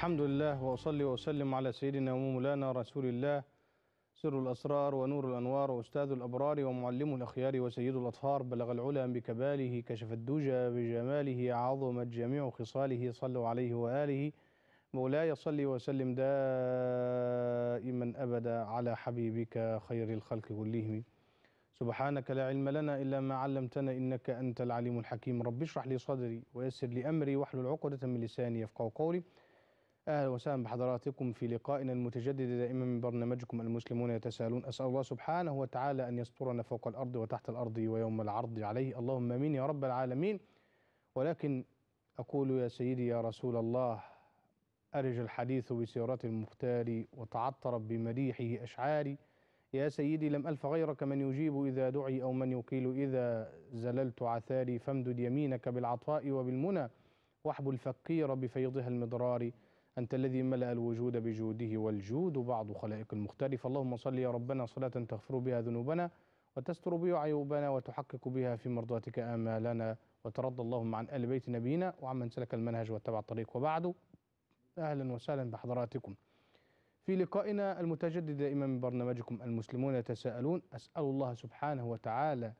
الحمد لله وأصلي وأسلم على سيدنا ومولانا رسول الله سر الأسرار ونور الأنوار وأستاذ الأبرار ومعلم الأخيار وسيد الأطهار بلغ العلا بكباله كشف الدجى بجماله عظمت جميع خصاله صلوا عليه وآله مولاي صلي وسلم دائما أبدا على حبيبك خير الخلق كلهم سبحانك لا علم لنا إلا ما علمتنا إنك أنت العليم الحكيم رب اشرح لي صدري ويسر لي أمري واحلل عقدة من لساني يفقه قولي اهلا وسهلا بحضراتكم في لقائنا المتجدد دائما من برنامجكم المسلمون يتساءلون اسال الله سبحانه وتعالى ان يسترنا فوق الارض وتحت الارض ويوم العرض عليه اللهم امين يا رب العالمين ولكن اقول يا سيدي يا رسول الله ارج الحديث بسيره المختار وتعطرت بمديحه اشعاري يا سيدي لم الف غيرك من يجيب اذا دعي او من يقيل اذا زللت عثاري فامدد يمينك بالعطاء وبالمنى واحب الفقير بفيضها المضرار أنت الذي ملأ الوجود بجوده والجود بعض خلائق المختلف اللهم صل يا ربنا صلاة تغفر بها ذنوبنا وتستر بها عيوبنا وتحقق بها في مرضاتك آمالنا وترضى اللهم عن آل بيت نبينا وعمن سلك المنهج واتبع الطريق وبعد أهلا وسهلا بحضراتكم في لقائنا المتجدد دائما من برنامجكم المسلمون يتساءلون أسأل الله سبحانه وتعالى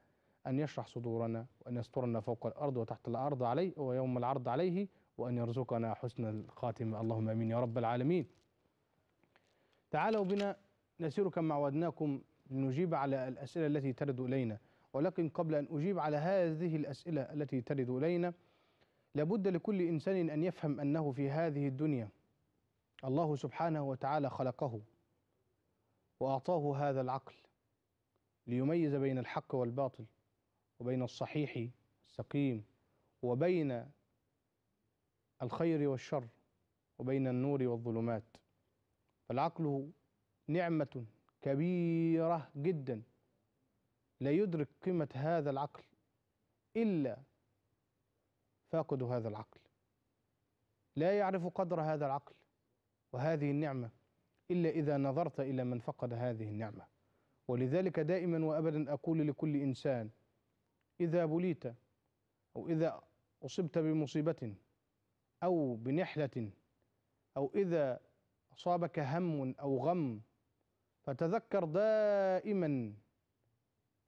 أن يشرح صدورنا وأن يسترنا فوق الأرض وتحت الأرض عليه ويوم العرض عليه وأن يرزقنا حسن الخاتمة اللهم أمين يا رب العالمين تعالوا بنا نسير كما عودناكم لنجيب على الأسئلة التي ترد إلينا ولكن قبل أن أجيب على هذه الأسئلة التي ترد إلينا لابد لكل إنسان أن يفهم أنه في هذه الدنيا الله سبحانه وتعالى خلقه وأعطاه هذا العقل ليميز بين الحق والباطل وبين الصحيح السقيم وبين الخير والشر وبين النور والظلمات فالعقل نعمة كبيرة جدا لا يدرك قيمة هذا العقل إلا فاقد هذا العقل لا يعرف قدر هذا العقل وهذه النعمة إلا إذا نظرت إلى من فقد هذه النعمة ولذلك دائما وأبدا أقول لكل إنسان إذا بليت أو إذا أصبت بمصيبة أو بنحلة أو إذا أصابك هم أو غم فتذكر دائما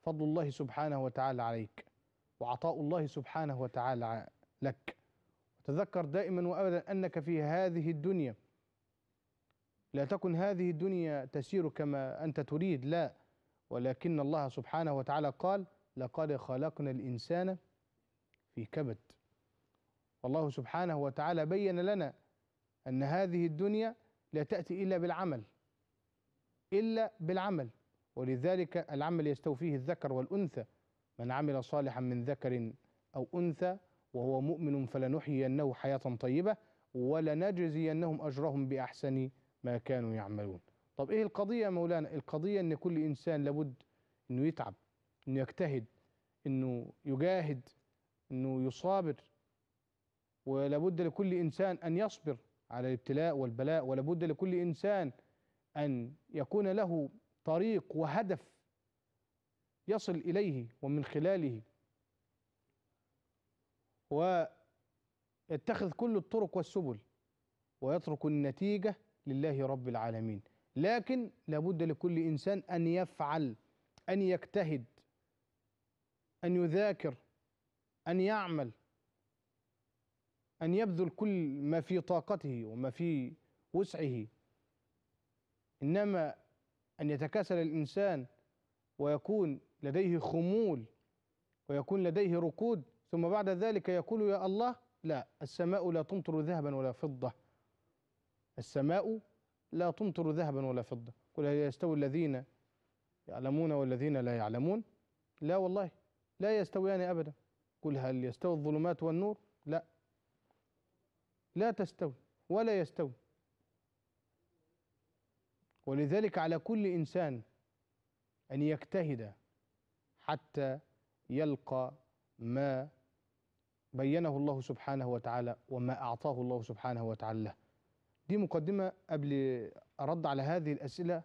فضل الله سبحانه وتعالى عليك وعطاء الله سبحانه وتعالى لك وتذكر دائما وأبدا أنك في هذه الدنيا لا تكن هذه الدنيا تسير كما أنت تريد لا ولكن الله سبحانه وتعالى قال لقد خلقنا الإنسان في كبد والله سبحانه وتعالى بين لنا أن هذه الدنيا لا تأتي إلا بالعمل إلا بالعمل ولذلك العمل يستوفيه الذكر والأنثى من عمل صالحا من ذكر أو أنثى وهو مؤمن فلنحيينه حياة طيبة ولنجزينهم أجرهم بأحسن ما كانوا يعملون طب إيه القضية يا مولانا القضية أن كل إنسان لابد أنه يتعب أنه يجتهد أنه يجاهد أنه يصابر ولابد لكل إنسان أن يصبر على الابتلاء والبلاء ولابد لكل إنسان أن يكون له طريق وهدف يصل إليه ومن خلاله ويتخذ كل الطرق والسبل ويترك النتيجة لله رب العالمين لكن لابد لكل إنسان أن يفعل أن يجتهد أن يذاكر أن يعمل أن يبذل كل ما في طاقته وما في وسعه إنما أن يتكاسل الإنسان ويكون لديه خمول ويكون لديه ركود ثم بعد ذلك يقول يا الله لا السماء لا تمطر ذهبا ولا فضة السماء لا تمطر ذهبا ولا فضة قل هل يستوي الذين يعلمون والذين لا يعلمون لا والله لا يستويان أبدا قل هل يستوي الظلمات والنور لا لا تستوي ولا يستوي ولذلك على كل انسان ان يجتهد حتى يلقى ما بينه الله سبحانه وتعالى وما اعطاه الله سبحانه وتعالى له دي مقدمه قبل ارد على هذه الاسئله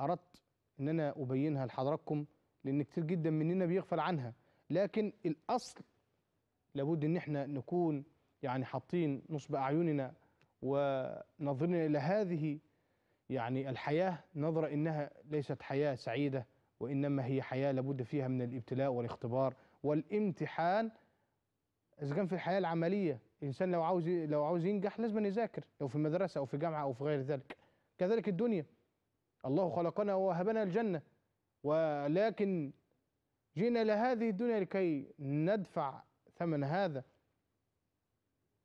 اردت ان انا ابينها لحضراتكم لان كتير جدا مننا بيغفل عنها لكن الاصل لابد ان احنا نكون يعني حاطين نصب أعيننا ونظرنا إلى هذه يعني الحياة نظرة إنها ليست حياة سعيدة وإنما هي حياة لابد فيها من الابتلاء والاختبار والامتحان إذا كان في الحياة العملية الإنسان لو عاوز لو عاوز ينجح لازم يذاكر لو في مدرسة أو في جامعة أو في غير ذلك كذلك الدنيا الله خلقنا ووهبنا الجنة ولكن جئنا إلى هذه الدنيا لكي ندفع ثمن هذا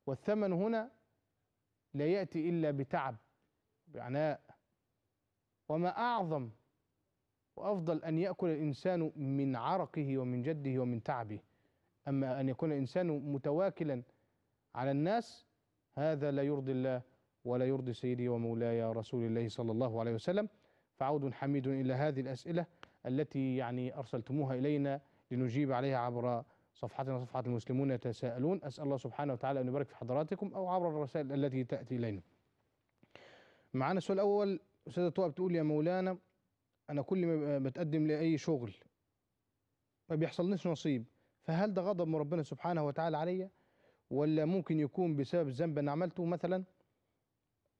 والثمن هنا لا يأتي إلا بتعب بعناء وما أعظم وأفضل أن يأكل الإنسان من عرقه ومن جده ومن تعبه أما أن يكون الإنسان متواكلا على الناس هذا لا يرضي الله ولا يرضي سيدي ومولاي رسول الله صلى الله عليه وسلم فعود حميد إلى هذه الأسئلة التي يعني أرسلتموها إلينا لنجيب عليها عبر صفحتنا صفحة المسلمون يتساءلون أسأل الله سبحانه وتعالى أن يبارك في حضراتكم أو عبر الرسائل التي تأتي إلينا معانا السؤال الأول أستاذة طوى بتقول يا مولانا أنا كل ما بتقدم لأي شغل ما بيحصلنيش نصيب فهل ده غضب من ربنا سبحانه وتعالى عليا ولا ممكن يكون بسبب ذنب أنا عملته مثلا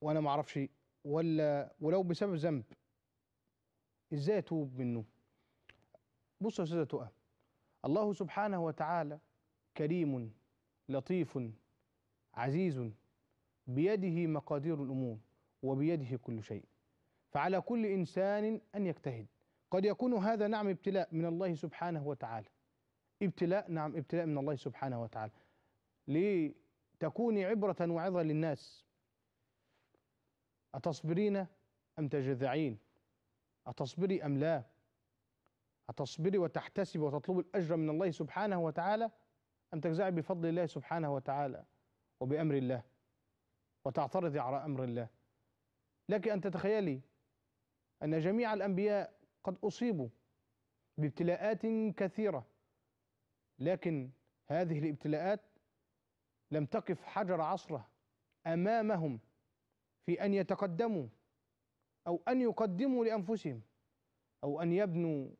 وأنا ما أعرفش ولا ولو بسبب ذنب إزاي أتوب منه بصوا يا أستاذة تقى الله سبحانه وتعالى كريم لطيف عزيز بيده مقادير الامور وبيده كل شيء فعلى كل انسان ان يجتهد قد يكون هذا نعم ابتلاء من الله سبحانه وتعالى ابتلاء نعم ابتلاء من الله سبحانه وتعالى لتكوني عبرة وعظة للناس أتصبرين أم تجذعين أتصبري أم لا أتصبري وتحتسبي وتطلبي الأجر من الله سبحانه وتعالى أم تجزعي بفضل الله سبحانه وتعالى وبأمر الله وتعترضي على أمر الله لك أن تتخيلي أن جميع الأنبياء قد أصيبوا بابتلاءات كثيرة لكن هذه الابتلاءات لم تقف حجر عصره أمامهم في أن يتقدموا أو أن يقدموا لأنفسهم أو أن يبنوا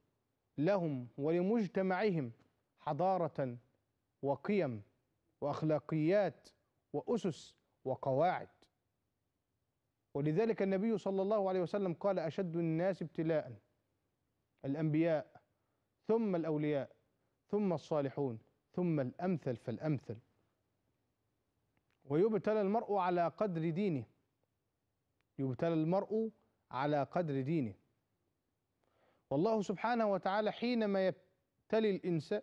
لهم ولمجتمعهم حضارة وقيم وأخلاقيات وأسس وقواعد ولذلك النبي صلى الله عليه وسلم قال أشد الناس ابتلاء الأنبياء ثم الأولياء ثم الصالحون ثم الأمثل فالأمثل ويبتلى المرء على قدر دينه يبتلى المرء على قدر دينه والله سبحانه وتعالى حينما يبتلي الإنسان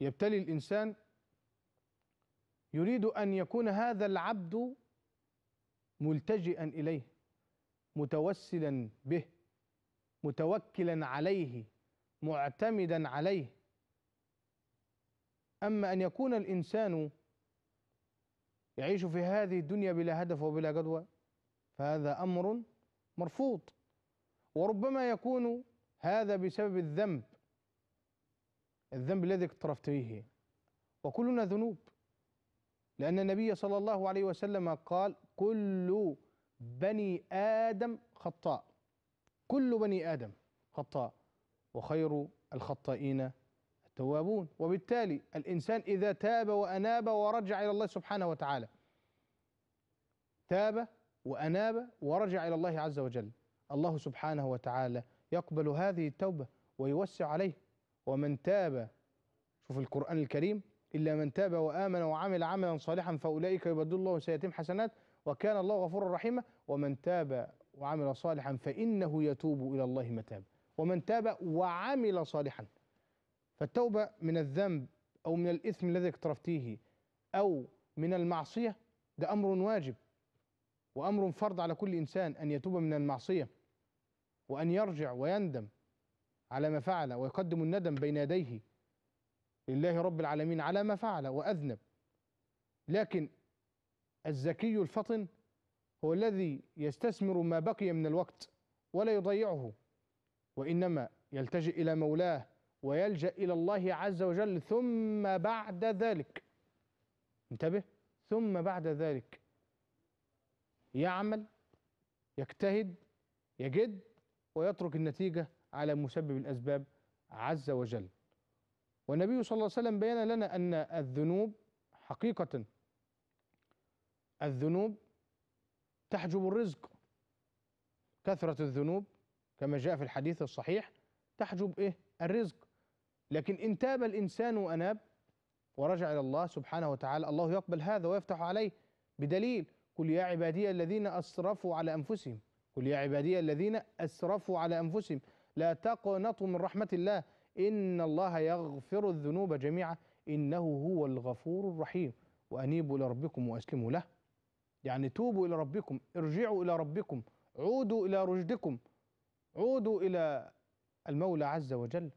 يبتلي الإنسان يريد أن يكون هذا العبد ملتجئا إليه متوسلا به متوكلا عليه معتمدا عليه أما أن يكون الإنسان يعيش في هذه الدنيا بلا هدف وبلا جدوى فهذا أمر مرفوض وربما يكون هذا بسبب الذنب الذنب الذي اقترفت به وكلنا ذنوب لأن النبي صلى الله عليه وسلم قال كل بني آدم خطاء كل بني آدم خطاء وخير الخطائين التوابون وبالتالي الإنسان إذا تاب وأناب ورجع إلى الله سبحانه وتعالى تاب وأناب ورجع إلى الله عز وجل الله سبحانه وتعالى يقبل هذه التوبة ويوسع عليه ومن تاب شوف القرآن الكريم إلا من تاب وآمن وعمل عملا صالحا فأولئك يبدل الله سيئاتهم حسنات وكان الله غفورا رحيما ومن تاب وعمل صالحا فإنه يتوب إلى الله متاب ومن تاب وعمل صالحا فالتوبة من الذنب أو من الإثم الذي اقترفتيه أو من المعصية ده أمر واجب وأمر فرض على كل إنسان أن يتوب من المعصية وأن يرجع ويندم على ما فعل ويقدم الندم بين يديه لله رب العالمين على ما فعل وأذنب لكن الذكي الفطن هو الذي يستثمر ما بقي من الوقت ولا يضيعه وإنما يلتجئ إلى مولاه ويلجأ إلى الله عز وجل ثم بعد ذلك انتبه ثم بعد ذلك يعمل يجتهد يجد ويترك النتيجة على مسبب الأسباب عز وجل والنبي صلى الله عليه وسلم بين لنا أن الذنوب حقيقة الذنوب تحجب الرزق كثرة الذنوب كما جاء في الحديث الصحيح تحجب إيه الرزق لكن إن تاب الإنسان وأناب ورجع إلى الله سبحانه وتعالى الله يقبل هذا ويفتح عليه بدليل قل يا عبادي الذين أسرفوا على أنفسهم قل يا عبادي الذين أسرفوا على أنفسهم لا تقنطوا من رحمة الله إن الله يغفر الذنوب جميعا إنه هو الغفور الرحيم وأنيبوا إلى ربكم وأسلموا له يعني توبوا إلى ربكم ارجعوا إلى ربكم عودوا إلى رشدكم عودوا إلى المولى عز وجل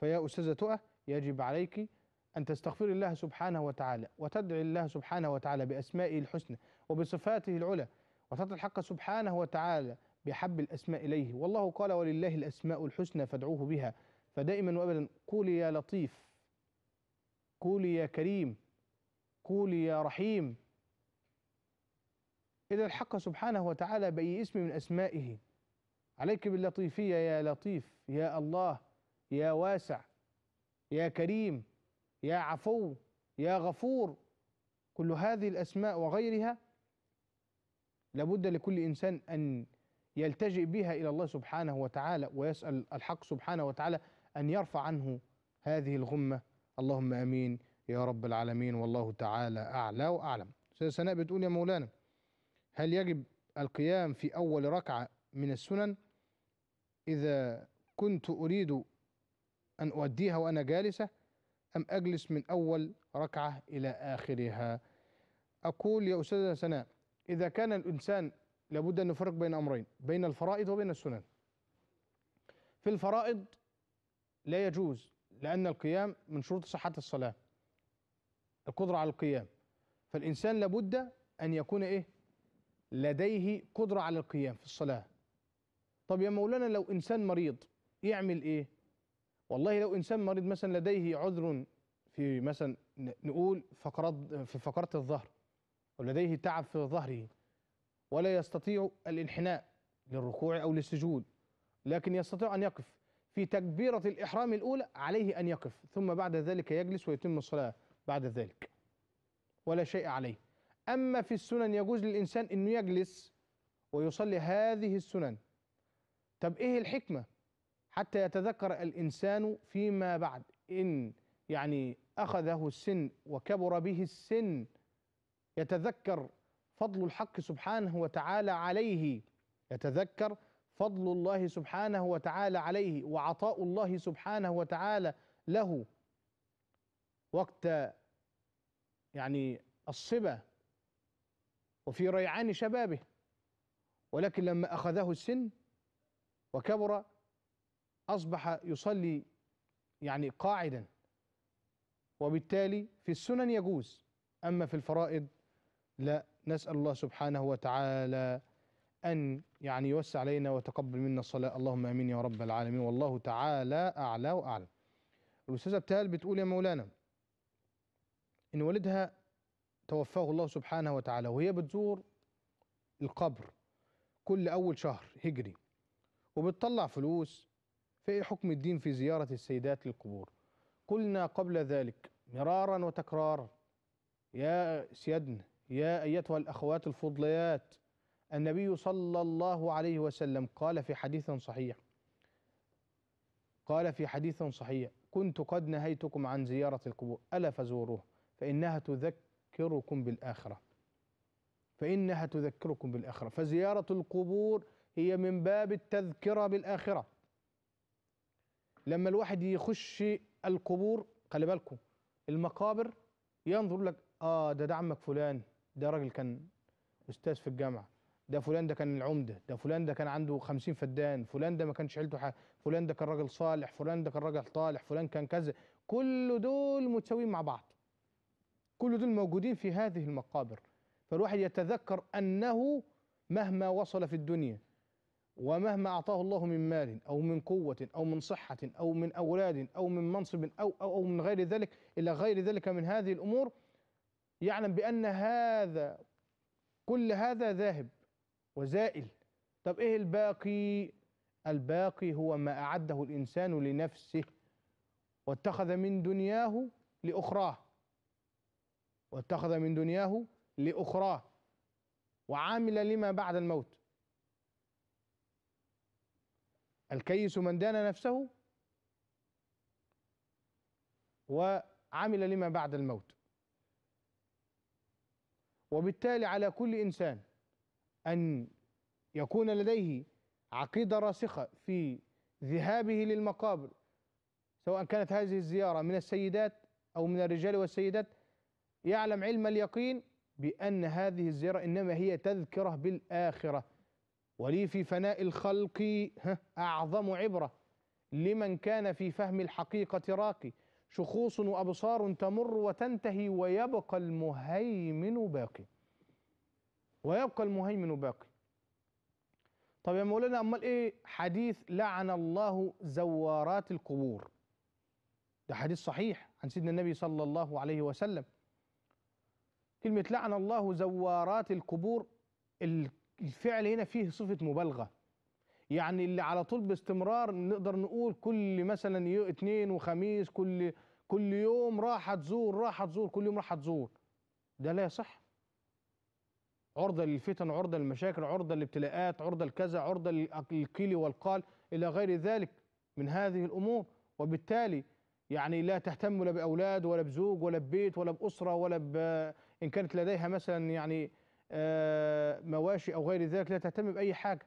فيا أستاذة تؤى يجب عليك أن تستغفر الله سبحانه وتعالى وتدعي الله سبحانه وتعالى بأسمائه الحسنى وبصفاته العلى وتطلع الحق سبحانه وتعالى بحب الأسماء إليه والله قال ولله الأسماء الحسنى فادعوه بها فدائما وأبدا قولي يا لطيف قولي يا كريم قولي يا رحيم إذا الحق سبحانه وتعالى بأي اسم من أسمائه عليك باللطيفية يا لطيف يا الله يا واسع يا كريم يا عفو يا غفور كل هذه الأسماء وغيرها لابد لكل إنسان أن يلتجئ بها إلى الله سبحانه وتعالى ويسأل الحق سبحانه وتعالى أن يرفع عنه هذه الغمة اللهم أمين يا رب العالمين والله تعالى أعلى وأعلم سيدة سناء بتقول يا مولانا هل يجب القيام في أول ركعة من السنن إذا كنت أريد أن أؤديها وأنا جالسة أم أجلس من أول ركعة إلى آخرها أقول يا أستاذنا سناء إذا كان الإنسان لابد أن نفرق بين أمرين بين الفرائض وبين السنن في الفرائض لا يجوز لأن القيام من شروط صحة الصلاة القدرة على القيام فالإنسان لابد أن يكون إيه لديه قدرة على القيام في الصلاة طب يا مولانا لو إنسان مريض يعمل إيه والله لو انسان مريض مثلا لديه عذر في مثلا نقول فقرات في فقره الظهر ولديه تعب في ظهره ولا يستطيع الانحناء للركوع او للسجود لكن يستطيع ان يقف في تكبيره الاحرام الاولى عليه ان يقف ثم بعد ذلك يجلس ويتم الصلاه بعد ذلك ولا شيء عليه اما في السنن يجوز للانسان انه يجلس ويصلي هذه السنن طب ايه الحكمه حتى يتذكر الانسان فيما بعد ان يعني اخذه السن وكبر به السن يتذكر فضل الحق سبحانه وتعالى عليه يتذكر فضل الله سبحانه وتعالى عليه وعطاء الله سبحانه وتعالى له وقت يعني الصبا وفي ريعان شبابه ولكن لما اخذه السن وكبر أصبح يصلي يعني قاعدا وبالتالي في السنن يجوز أما في الفرائض لا نسأل الله سبحانه وتعالى أن يعني يوسع علينا وتقبل منا الصلاة اللهم أمين يا رب العالمين والله تعالى أعلى وأعلم الأستاذة ابتهال بتقول يا مولانا إن والدها توفاه الله سبحانه وتعالى وهي بتزور القبر كل أول شهر هجري وبتطلع فلوس في حكم الدين في زيارة السيدات للقبور قلنا قبل ذلك مرارا وتكرارا يا سيدنا يا أيتها الأخوات الفضليات النبي صلى الله عليه وسلم قال في حديث صحيح قال في حديث صحيح كنت قد نهيتكم عن زيارة القبور ألا فزوروها فإنها تذكركم بالآخرة فإنها تذكركم بالآخرة فزيارة القبور هي من باب التذكرة بالآخرة لما الواحد يخش القبور خلي بالكم المقابر ينظر لك اه ده ده عمك فلان ده راجل كان استاذ في الجامعه ده فلان ده كان العمده ده فلان ده كان عنده خمسين فدان فلان ده ما كانش عيلته حاجه فلان ده كان راجل صالح فلان ده كان راجل طالح فلان كان كذا كل دول متساويين مع بعض كل دول موجودين في هذه المقابر فالواحد يتذكر انه مهما وصل في الدنيا ومهما أعطاه الله من مال أو من قوة أو من صحة أو من أولاد أو من منصب أو أو, أو من غير ذلك إلى غير ذلك من هذه الأمور يعلم بأن هذا كل هذا ذاهب وزائل طب إيه الباقي؟ الباقي هو ما أعده الإنسان لنفسه واتخذ من دنياه لأخراه واتخذ من دنياه لأخراه وعامل لما بعد الموت الكيس من دان نفسه وعمل لما بعد الموت وبالتالي على كل انسان ان يكون لديه عقيده راسخه في ذهابه للمقابر سواء كانت هذه الزياره من السيدات او من الرجال والسيدات يعلم علم اليقين بان هذه الزياره انما هي تذكره بالاخره ولي في فناء الخلق أعظم عبرة لمن كان في فهم الحقيقة راقي شخوص وأبصار تمر وتنتهي ويبقى المهيمن باقي ويبقى المهيمن باقي طب يا مولانا أمال إيه حديث لعن الله زوارات القبور ده حديث صحيح عن سيدنا النبي صلى الله عليه وسلم كلمة لعن الله زوارات القبور الفعل هنا فيه صفة مبالغة يعني اللي على طول باستمرار نقدر نقول كل مثلا اثنين وخميس كل كل يوم راح تزور راح تزور كل يوم راح تزور ده لا يصح عرضة للفتن عرضة للمشاكل عرضة للابتلاءات عرضة لكذا عرضة للقيل والقال إلى غير ذلك من هذه الأمور وبالتالي يعني لا تهتم لا بأولاد ولا بزوج ولا ببيت ولا بأسرة ولا ب... إن كانت لديها مثلا يعني آه، مواشي أو غير ذلك لا تهتم بأي حاجة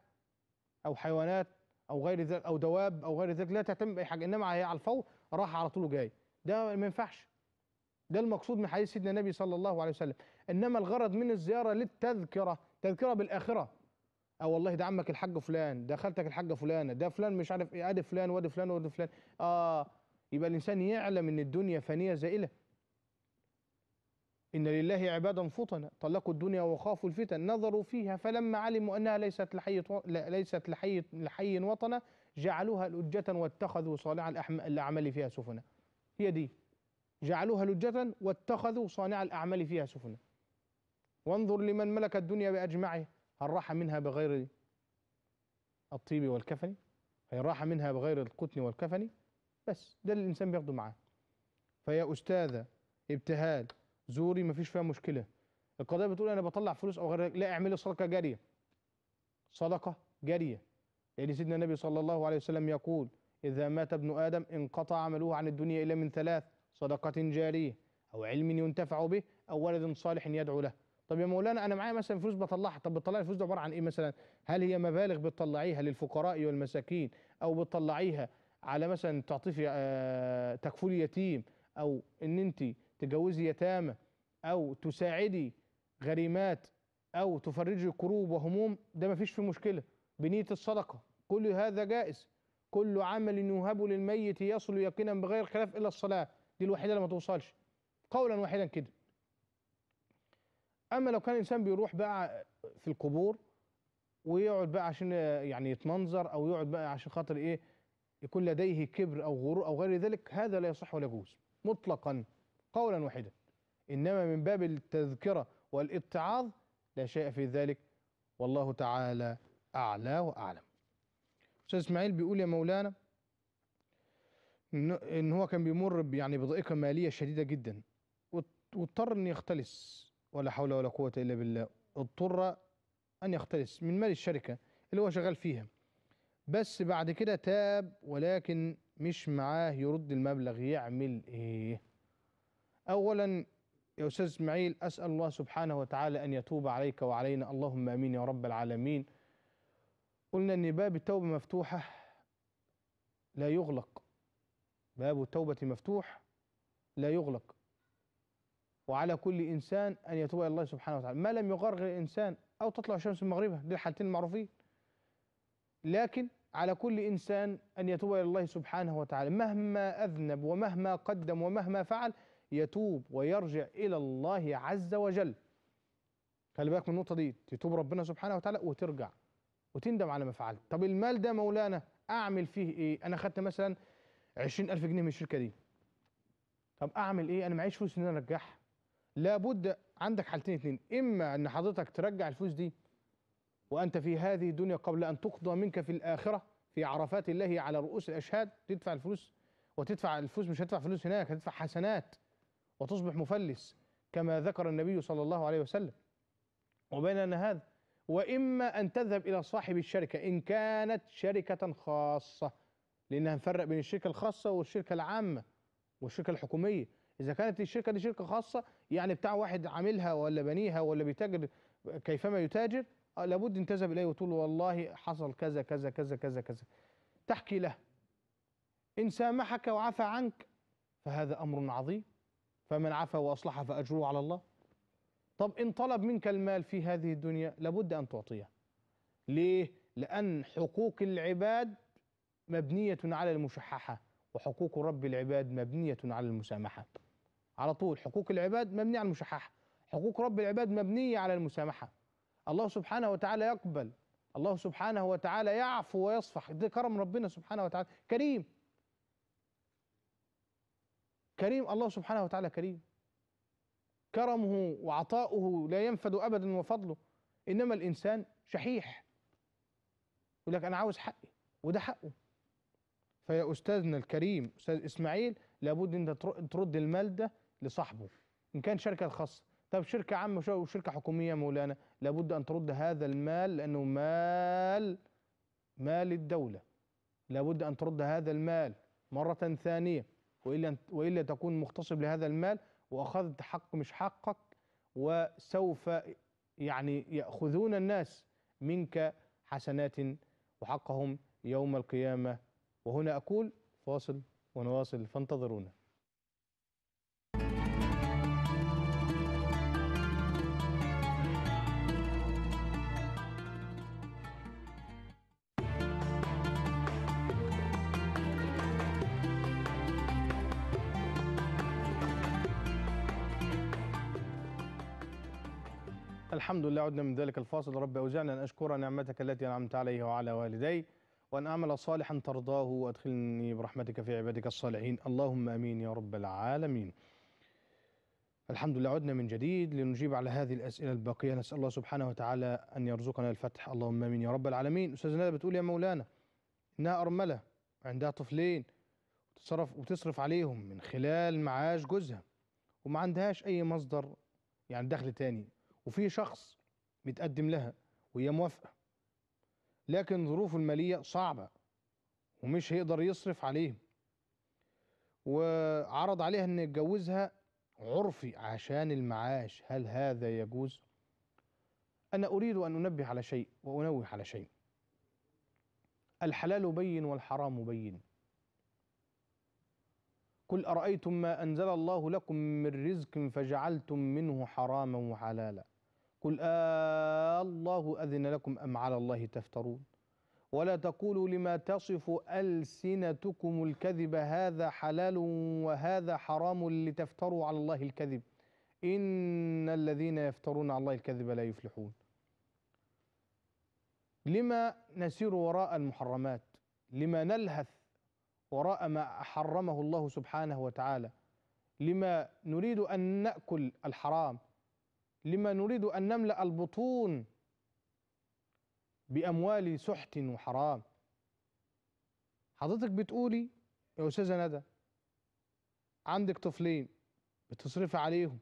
أو حيوانات أو غير ذلك أو دواب أو غير ذلك لا تهتم بأي حاجة إنما هي على الفور راح على طول وجاي ده ما ينفعش ده المقصود من حديث سيدنا النبي صلى الله عليه وسلم إنما الغرض من الزيارة للتذكرة تذكرة بالآخرة اه والله ده عمك الحاج فلان ده خالتك الحاجه فلانه ده فلان مش عارف ايه ادي فلان وادي فلان وادي فلان اه يبقى الانسان يعلم ان الدنيا فانيه زائله إن لله عبادا فطنا طلقوا الدنيا وخافوا الفتن نظروا فيها فلما علموا أنها ليست لحي ليست لحي لحي وطنا جعلوها لجة واتخذوا صانع الأعمال فيها سفنا هي دي جعلوها لجة واتخذوا صانع الأعمال فيها سفنا وانظر لمن ملك الدنيا بأجمعه هل راح منها بغير الطيب والكفن هل راح منها بغير القطن والكفن بس ده اللي الإنسان بياخده معاه فيا أستاذة ابتهال زوري مفيش فيها مشكله القضيه بتقول انا بطلع فلوس او غير لا اعملي صدقه جاريه صدقه جاريه لان يعني سيدنا النبي صلى الله عليه وسلم يقول اذا مات ابن ادم انقطع عمله عن الدنيا الا من ثلاث صدقه جاريه او علم ينتفع به او ولد صالح يدعو له طب يا مولانا انا معايا مثلا فلوس بطلعها طب بتطلعي الفلوس دي عباره عن ايه مثلا هل هي مبالغ بتطلعيها للفقراء والمساكين او بتطلعيها على مثلا تعطيه آه، تكفلي يتيم او ان انت تجوزي يتامى او تساعدي غريمات او تفرجي كروب وهموم ده مفيش فيه مشكله بنيه الصدقه كل هذا جائز كل عمل يوهب للميت يصل يقينا بغير خلاف الا الصلاه دي الوحيده اللي ما توصلش قولا واحدا كده اما لو كان الانسان بيروح بقى في القبور ويقعد بقى عشان يعني يتمنظر او يقعد بقى عشان خاطر ايه يكون لديه كبر او غرور او غير ذلك هذا لا يصح ولا يجوز مطلقا قولا واحدا إنما من باب التذكرة والاتعاظ لا شيء في ذلك والله تعالى أعلى وأعلم أستاذ إسماعيل بيقول يا مولانا إن هو كان بيمر يعني بضائقة مالية شديدة جدا واضطر أن يختلس ولا حول ولا قوة إلا بالله اضطر أن يختلس من مال الشركة اللي هو شغال فيها بس بعد كده تاب ولكن مش معاه يرد المبلغ يعمل إيه أولا يا أستاذ إسماعيل أسأل الله سبحانه وتعالى أن يتوب عليك وعلينا اللهم أمين يا رب العالمين قلنا أن باب التوبة مفتوحة لا يغلق باب التوبة مفتوح لا يغلق وعلى كل إنسان أن يتوب إلى الله سبحانه وتعالى ما لم يغرغر الإنسان أو تطلع شمس المغربة دي الحالتين المعروفين لكن على كل إنسان أن يتوب إلى الله سبحانه وتعالى مهما أذنب ومهما قدم ومهما فعل يتوب ويرجع إلى الله عز وجل خلي بالك من النقطة دي تتوب ربنا سبحانه وتعالى وترجع وتندم على ما فعلت طب المال ده مولانا أعمل فيه إيه أنا خدت مثلا عشرين ألف جنيه من الشركة دي طب أعمل إيه أنا معيش فلوس إن أنا أرجعها لابد عندك حالتين اتنين إما أن حضرتك ترجع الفلوس دي وأنت في هذه الدنيا قبل أن تقضى منك في الآخرة في عرفات الله على رؤوس الأشهاد تدفع الفلوس وتدفع الفلوس مش هتدفع فلوس هناك هتدفع حسنات وتصبح مفلس كما ذكر النبي صلى الله عليه وسلم وبين أن هذا وإما أن تذهب إلى صاحب الشركة إن كانت شركة خاصة لأنها نفرق بين الشركة الخاصة والشركة العامة والشركة الحكومية إذا كانت الشركة دي شركة خاصة يعني بتاع واحد عاملها ولا بنيها ولا بيتاجر كيفما يتاجر آه، لابد أن تذهب إليه وتقول والله حصل كذا كذا كذا كذا كذا تحكي له إن سامحك وعفى عنك فهذا أمر عظيم فمن عفا وأصلح فأجره على الله طب إن طلب منك المال في هذه الدنيا لابد أن تعطيه ليه؟ لأن حقوق العباد مبنية على المشححة وحقوق رب العباد مبنية على المسامحة على طول حقوق العباد مبنية على المشححة حقوق رب العباد مبنية على المسامحة الله سبحانه وتعالى يقبل الله سبحانه وتعالى يعفو ويصفح ده كرم ربنا سبحانه وتعالى كريم كريم الله سبحانه وتعالى كريم كرمه وعطاؤه لا ينفد ابدا وفضله انما الانسان شحيح يقول لك انا عاوز حقي وده حقه فيا استاذنا الكريم استاذ اسماعيل لابد انت ترد المال ده لصاحبه ان كان شركه خاصه طب شركه عامه وشركه حكوميه مولانا لابد ان ترد هذا المال لانه مال مال الدوله لابد ان ترد هذا المال مره ثانيه وإلا, وإلا تكون مغتصب لهذا المال وأخذت حق مش حقك وسوف يعني يأخذون الناس منك حسنات وحقهم يوم القيامة وهنا أقول فاصل ونواصل فانتظرونا الحمد لله عدنا من ذلك الفاصل رب أوزعنا أن أشكر نعمتك التي أنعمت علي وعلى والدي وأن أعمل صالحا ترضاه وأدخلني برحمتك في عبادك الصالحين اللهم أمين يا رب العالمين الحمد لله عدنا من جديد لنجيب على هذه الأسئلة الباقية نسأل الله سبحانه وتعالى أن يرزقنا الفتح اللهم أمين يا رب العالمين أستاذ ندى بتقول يا مولانا إنها أرملة عندها طفلين وتصرف وتصرف عليهم من خلال معاش جوزها وما عندهاش أي مصدر يعني دخل تاني وفي شخص متقدم لها وهي موافقه لكن ظروفه الماليه صعبه ومش هيقدر يصرف عليه وعرض عليها ان يتجوزها عرفي عشان المعاش هل هذا يجوز انا اريد ان انبه على شيء وانوه على شيء الحلال بين والحرام بين قل ارايتم ما انزل الله لكم من رزق فجعلتم منه حراما وحلالا قل آه الله أذن لكم أم على الله تفترون ولا تقولوا لما تصف ألسنتكم الكذب هذا حلال وهذا حرام لتفتروا على الله الكذب إن الذين يفترون على الله الكذب لا يفلحون لما نسير وراء المحرمات لما نلهث وراء ما حرمه الله سبحانه وتعالى لما نريد أن نأكل الحرام لما نريد أن نملأ البطون بأموال سحت وحرام حضرتك بتقولي يا أستاذة ندى عندك طفلين بتصرفي عليهم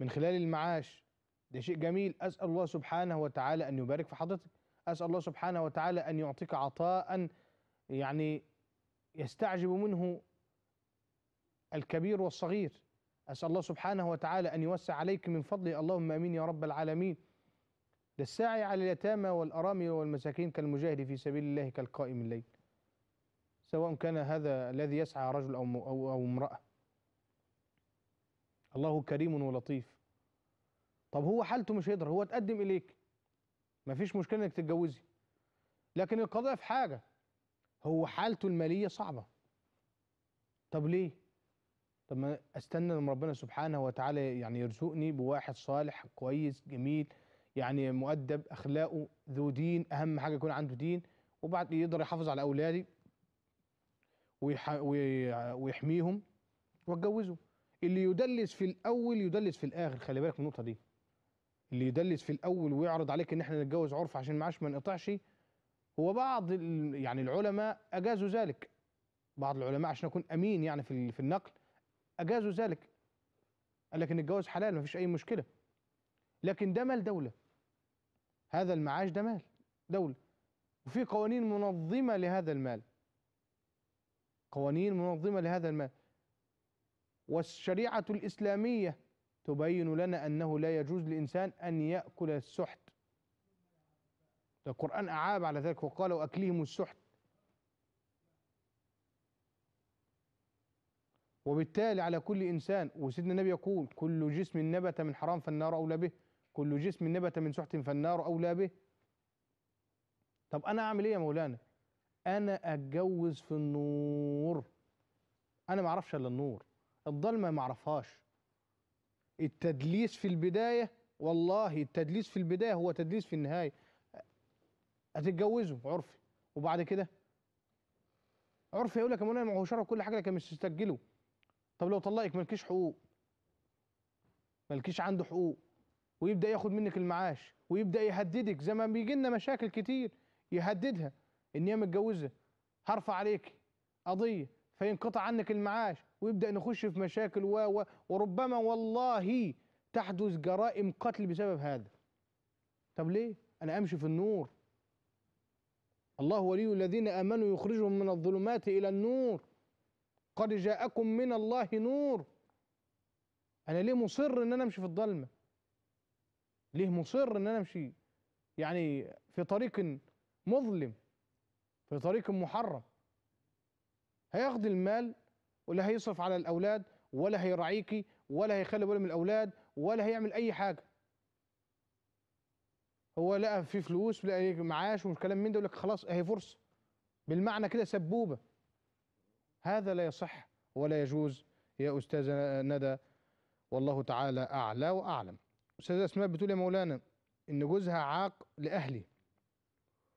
من خلال المعاش ده شيء جميل أسأل الله سبحانه وتعالى أن يبارك في حضرتك أسأل الله سبحانه وتعالى أن يعطيك عطاء يعني يستعجب منه الكبير والصغير أسأل الله سبحانه وتعالى أن يوسع عليك من فضله اللهم أمين يا رب العالمين للساعي على اليتامى والأرامل والمساكين كالمجاهد في سبيل الله كالقائم الليل سواء كان هذا الذي يسعى رجل أو, أو, أو امرأة الله كريم ولطيف طب هو حالته مش هيقدر هو تقدم إليك ما فيش مشكلة إنك تتجوزي لكن القضاء في حاجة هو حالته المالية صعبة طب ليه طب ما استنى لما ربنا سبحانه وتعالى يعني يرزقني بواحد صالح كويس جميل يعني مؤدب اخلاقه ذو دين اهم حاجه يكون عنده دين وبعد يقدر يحافظ على اولادي ويحميهم واتجوزه اللي يدلس في الاول يدلس في الاخر خلي بالك من النقطه دي اللي يدلس في الاول ويعرض عليك ان احنا نتجوز عرف عشان المعاش ما نقطعش هو بعض يعني العلماء اجازوا ذلك بعض العلماء عشان اكون امين يعني في النقل أجازوا ذلك قال لك إن الجواز حلال مفيش أي مشكلة لكن ده مال دولة هذا المعاش ده مال دولة وفي قوانين منظمة لهذا المال قوانين منظمة لهذا المال والشريعة الإسلامية تبين لنا أنه لا يجوز للانسان أن يأكل السحت القرآن أعاب على ذلك وقال وأكلهم السحت وبالتالي على كل إنسان وسيدنا النبي يقول كل جسم نبت من حرام فالنار أولى به كل جسم نبت من سحت فالنار أولى به طب أنا أعمل إيه يا مولانا أنا أتجوز في النور أنا ما أعرفش إلا النور الضلمة ما أعرفهاش التدليس في البداية والله التدليس في البداية هو تدليس في النهاية هتتجوزه عرفي وبعد كده عرفي يقول لك يا مولانا ما هو شرع كل حاجة لكن مش تستجله طب لو طلقك مالكيش حقوق مالكيش عنده حقوق ويبدا ياخد منك المعاش ويبدا يهددك زي ما بيجي لنا مشاكل كتير يهددها ان هي متجوزه هرفع عليك قضيه فينقطع عنك المعاش ويبدا نخش في مشاكل و وربما والله تحدث جرائم قتل بسبب هذا طب ليه انا امشي في النور الله ولي الذين امنوا يخرجهم من الظلمات الى النور قد جاءكم من الله نور انا ليه مصر ان انا امشي في الضلمه ليه مصر ان انا امشي يعني في طريق مظلم في طريق محرم هياخد المال ولا هيصرف على الاولاد ولا هيراعيكي ولا هيخلي باله من الاولاد ولا هيعمل اي حاجه هو لقى في فلوس لقى معاش ومش كلام من ده يقول لك خلاص اهي فرصه بالمعنى كده سبوبه هذا لا يصح ولا يجوز يا أستاذ ندى والله تعالى أعلى وأعلم أستاذ أسماء بتقول يا مولانا إن جوزها عاق لأهلي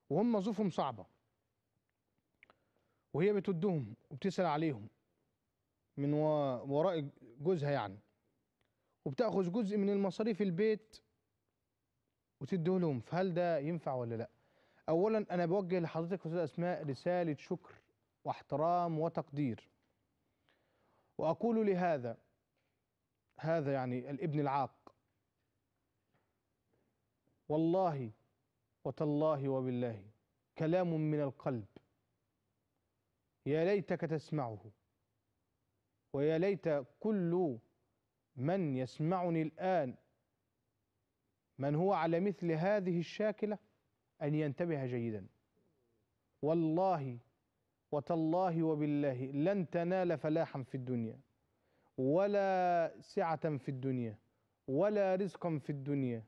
وهم ظروفهم صعبة وهي بتودهم وبتسأل عليهم من وراء جوزها يعني وبتاخذ جزء من المصاريف البيت وتديه لهم فهل ده ينفع ولا لا اولا انا بوجه لحضرتك استاذ اسماء رساله شكر واحترام وتقدير وأقول لهذا هذا يعني الابن العاق والله وتالله وبالله كلام من القلب يا ليتك تسمعه ويا ليت كل من يسمعني الآن من هو على مثل هذه الشاكلة أن ينتبه جيدا والله وتالله وبالله لن تنال فلاحا في الدنيا ولا سعة في الدنيا ولا رزقا في الدنيا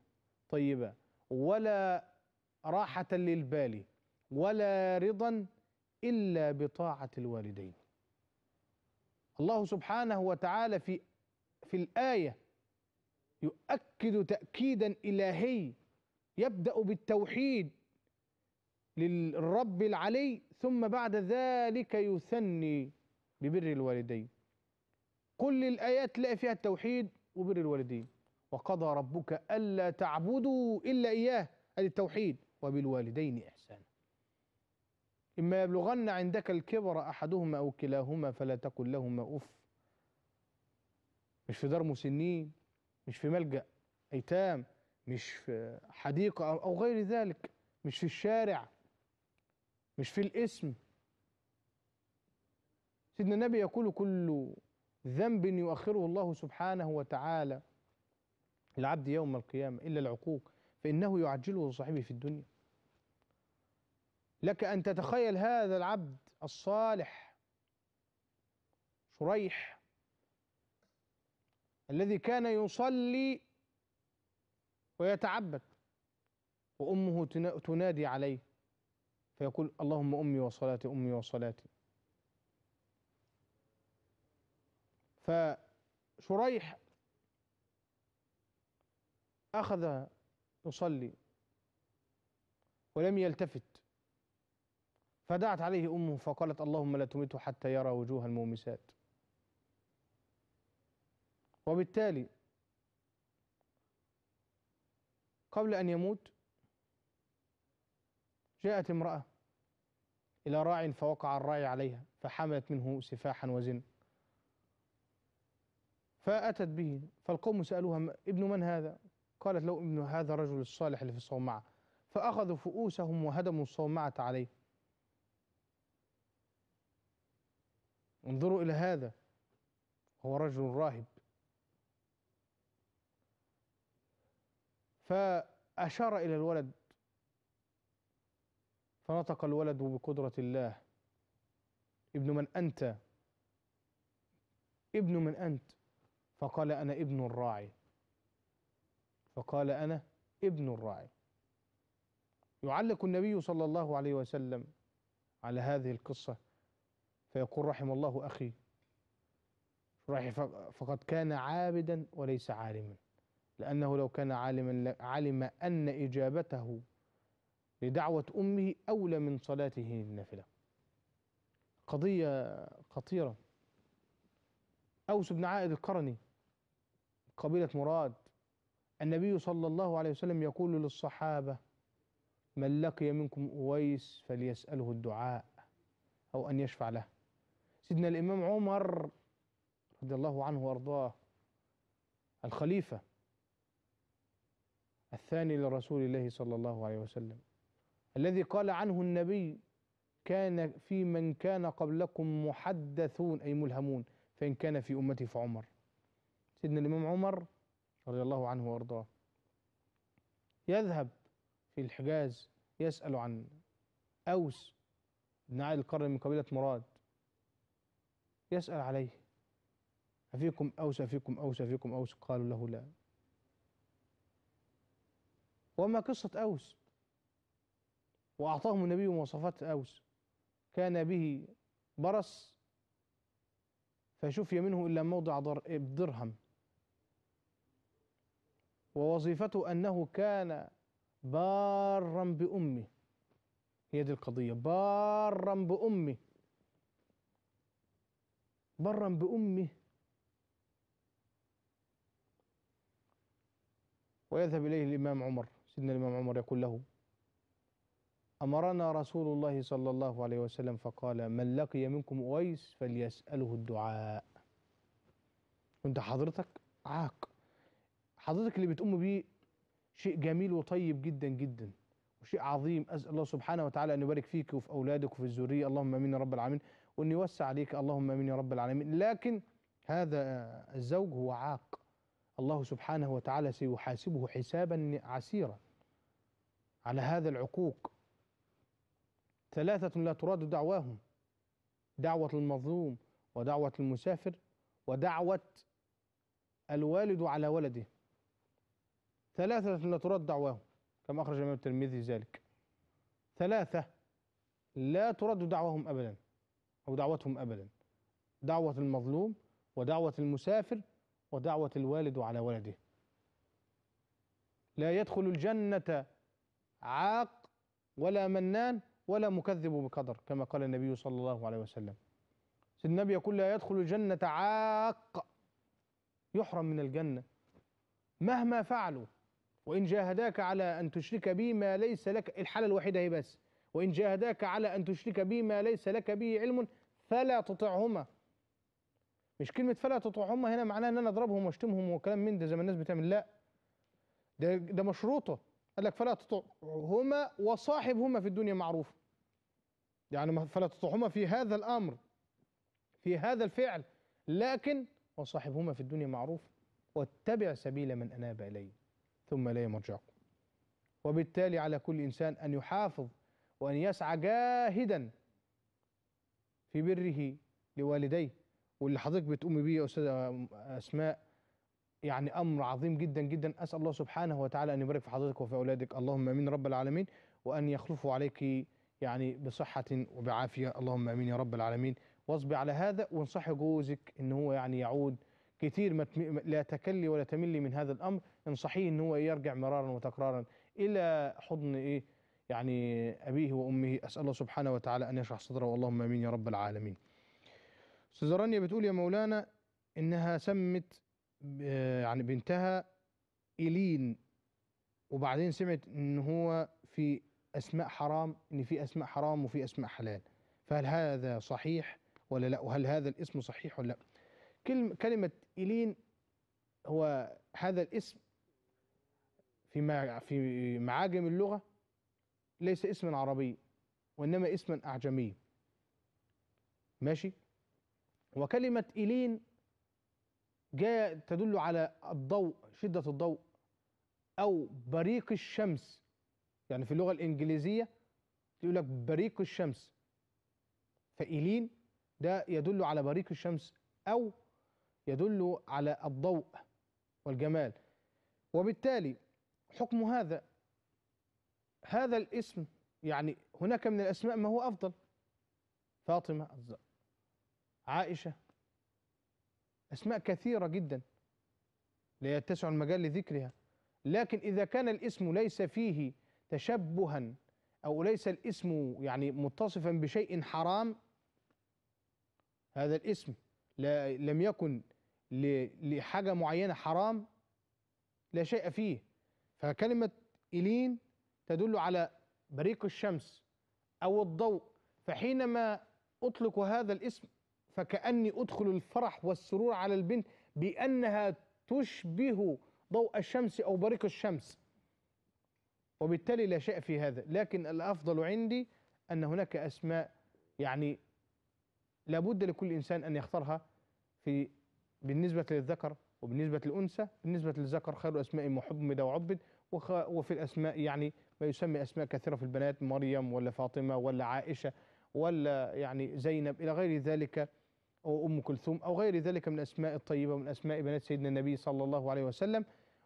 طيبة ولا راحة للبال ولا رضا إلا بطاعة الوالدين الله سبحانه وتعالى في في الآية يؤكد تأكيدا إلهي يبدأ بالتوحيد للرب العلي ثم بعد ذلك يثني ببر الوالدين كل الآيات تلاقي فيها التوحيد وبر الوالدين وقضى ربك ألا تعبدوا إلا إياه هذه التوحيد وبالوالدين إحسانا إما يبلغن عندك الكبر أحدهما أو كلاهما فلا تقل لهما أف مش في دار مسنين مش في ملجأ أيتام مش في حديقة أو غير ذلك مش في الشارع مش في الاسم سيدنا النبي يقول كل ذنب يؤخره الله سبحانه وتعالى العبد يوم القيامة إلا العقوق فإنه يعجله لصاحبه في الدنيا لك أن تتخيل هذا العبد الصالح شريح الذي كان يصلي ويتعبد وأمه تنادي عليه فيقول اللهم أمي وصلاتي أمي وصلاتي فشريح أخذ يصلي ولم يلتفت فدعت عليه أمه فقالت اللهم لا تمته حتى يرى وجوه المومسات وبالتالي قبل أن يموت جاءت امرأة إلى راع فوقع الراعي عليها فحملت منه سفاحا وزنا فأتت به فالقوم سألوها ابن من هذا قالت له ابن هذا الرجل الصالح اللي في الصومعة فأخذوا فؤوسهم وهدموا الصومعة عليه انظروا إلى هذا هو رجل راهب فأشار إلى الولد فنطق الولد بقدرة الله ابن من أنت ابن من أنت فقال أنا ابن الراعي فقال أنا ابن الراعي يعلق النبي صلى الله عليه وسلم على هذه القصة فيقول رحم الله أخي فقد كان عابدا وليس عالما لأنه لو كان عالما علم أن إجابته لدعوة أمه أولى من صلاته النافلة قضية خطيرة أوس بن عائد القرني قبيلة مراد النبي صلى الله عليه وسلم يقول للصحابة من لقي منكم أويس فليسأله الدعاء أو أن يشفع له سيدنا الإمام عمر رضي الله عنه وأرضاه الخليفة الثاني لرسول الله صلى الله عليه وسلم الذي قال عنه النبي كان في من كان قبلكم محدثون أي ملهمون فإن كان في أمتي فعمر سيدنا الإمام عمر رضي الله عنه وأرضاه يذهب في الحجاز يسأل عن أوس بن عائل القرن من قبيلة مراد يسأل عليه أفيكم أوس أفيكم أوس أفيكم أوس قالوا له لا وما قصة أوس وأعطاهم النبي مواصفات أوس كان به برص فشفي منه إلا موضع درهم ووظيفته أنه كان بارا بأمه هي دي القضية بارا بأمه برا بأمه ويذهب إليه الإمام عمر سيدنا الإمام عمر يقول له أمرنا رسول الله صلى الله عليه وسلم فقال من لقي منكم أويس فليسأله الدعاء وانت حضرتك عاق حضرتك اللي بتقوم بيه شيء جميل وطيب جدا جدا وشيء عظيم أسأل الله سبحانه وتعالى أن يبارك فيك وفي أولادك وفي الذرية اللهم أمين يا رب العالمين وأن يوسع عليك اللهم أمين يا رب العالمين لكن هذا الزوج هو عاق الله سبحانه وتعالى سيحاسبه حسابا عسيرا على هذا العقوق ثلاثة لا تراد دعواهم دعوة المظلوم ودعوة المسافر ودعوة الوالد على ولده ثلاثة لا تراد دعواهم كما أخرج الإمام الترمذي ذلك ثلاثة لا ترد دعواهم أبدا أو دعوتهم أبدا دعوة المظلوم ودعوة المسافر ودعوة الوالد على ولده لا يدخل الجنة عاق ولا منان ولا مكذب بقدر كما قال النبي صلى الله عليه وسلم النبي يقول لا يدخل الجنة عاق يحرم من الجنة مهما فعلوا وإن جاهداك على أن تشرك بي ما ليس لك الحالة الوحيدة هي بس وإن جاهداك على أن تشرك بي ما ليس لك به علم فلا تطعهما مش كلمة فلا تطعهما هنا معناها إن أنا أضربهم وأشتمهم وكلام من ده زي ما الناس بتعمل لا ده ده مشروطة قال لك فلا تطعهما وصاحبهما في الدنيا معروف يعني فلا تطعهما في هذا الأمر في هذا الفعل لكن وصاحبهما في الدنيا معروف واتبع سبيل من أناب إلي ثم إلي مرجعكم وبالتالي على كل إنسان أن يحافظ وأن يسعى جاهدا في بره لوالديه واللي حضرتك بتقومي بيه يا أستاذة أسماء يعني امر عظيم جدا جدا اسال الله سبحانه وتعالى ان يبارك في حضرتك وفي اولادك اللهم امين رب العالمين وان يخلفوا عليك يعني بصحه وبعافيه اللهم امين يا رب العالمين واصبي على هذا وانصحي جوزك ان هو يعني يعود تمي... لا تكلي ولا تملي من هذا الامر انصحيه ان هو يرجع مرارا وتكرارا الى حضن ايه يعني ابيه وامه اسال الله سبحانه وتعالى ان يشرح صدره اللهم امين يا رب العالمين استاذه رانيا بتقول يا مولانا انها سمت آه، يعني بنتها إيلين وبعدين سمعت ان هو في اسماء حرام ان في اسماء حرام وفي اسماء حلال فهل هذا صحيح ولا لا وهل هذا الاسم صحيح ولا لا كلمة, كلمة إيلين هو هذا الاسم في في معاجم اللغة ليس اسما عربي وإنما اسما أعجمي ماشي وكلمة إيلين جاء تدل على الضوء شدة الضوء أو بريق الشمس يعني في اللغة الإنجليزية يقول لك بريق الشمس فإيلين ده يدل على بريق الشمس أو يدل على الضوء والجمال وبالتالي حكم هذا هذا الاسم يعني هناك من الأسماء ما هو أفضل فاطمة عائشة أسماء كثيرة جدا لا يتسع المجال لذكرها لكن إذا كان الاسم ليس فيه تشبها أو ليس الاسم يعني متصفا بشيء حرام هذا الاسم لا لم يكن لحاجة معينة حرام لا شيء فيه فكلمة إلين تدل على بريق الشمس أو الضوء فحينما أطلق هذا الاسم فكأني أدخل الفرح والسرور على البنت بأنها تشبه ضوء الشمس أو بريق الشمس وبالتالي لا شيء في هذا لكن الأفضل عندي أن هناك أسماء يعني لابد لكل إنسان أن يختارها في بالنسبة للذكر وبالنسبة للأنثى بالنسبة للذكر خير أسماء محمد وعبد وفي الأسماء يعني ما يسمى أسماء كثيرة في البنات مريم ولا فاطمة ولا عائشة ولا يعني زينب إلى غير ذلك أو أم كلثوم أو غير ذلك من الأسماء الطيبة ومن أسماء بنات سيدنا النبي صلى الله عليه وسلم